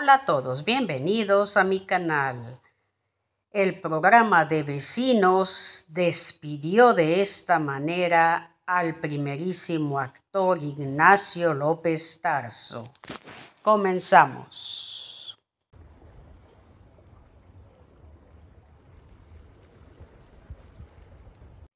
Hola a todos, bienvenidos a mi canal. El programa de vecinos despidió de esta manera al primerísimo actor Ignacio López Tarso. Comenzamos.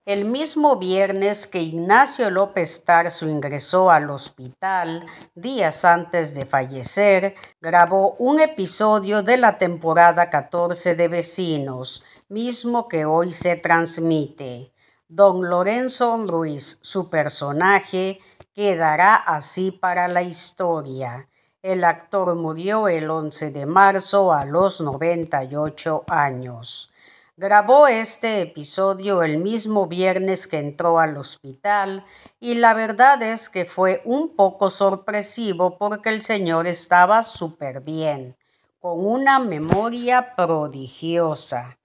El mismo viernes que Ignacio López Tarso ingresó al hospital, días antes de fallecer, grabó un episodio de la temporada 14 de Vecinos, mismo que hoy se transmite. Don Lorenzo Ruiz, su personaje, quedará así para la historia. El actor murió el 11 de marzo a los 98 años. Grabó este episodio el mismo viernes que entró al hospital y la verdad es que fue un poco sorpresivo porque el señor estaba súper bien, con una memoria prodigiosa.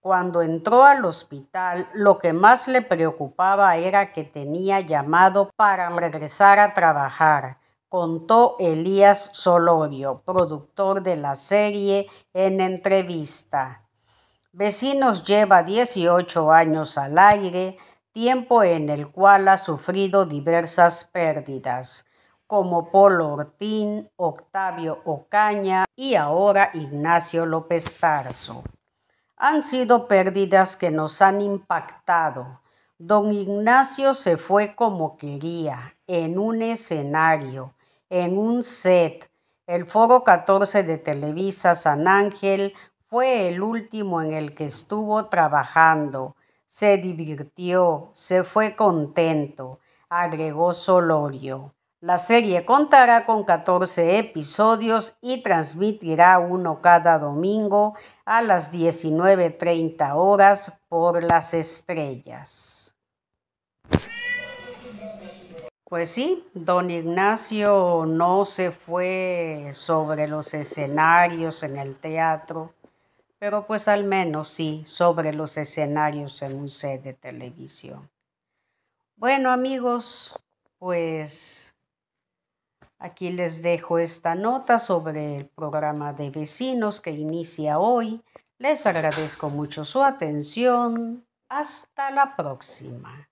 Cuando entró al hospital, lo que más le preocupaba era que tenía llamado para regresar a trabajar, contó Elías Solorio, productor de la serie, en entrevista. Vecinos lleva 18 años al aire, tiempo en el cual ha sufrido diversas pérdidas, como Polo Ortín, Octavio Ocaña y ahora Ignacio López Tarso. Han sido pérdidas que nos han impactado. Don Ignacio se fue como quería, en un escenario, en un set, el Foro 14 de Televisa San Ángel fue el último en el que estuvo trabajando. Se divirtió, se fue contento, agregó Solorio. La serie contará con 14 episodios y transmitirá uno cada domingo a las 19.30 horas por las estrellas. Pues sí, don Ignacio no se fue sobre los escenarios en el teatro, pero pues al menos sí sobre los escenarios en un set de televisión. Bueno amigos, pues aquí les dejo esta nota sobre el programa de vecinos que inicia hoy. Les agradezco mucho su atención. Hasta la próxima.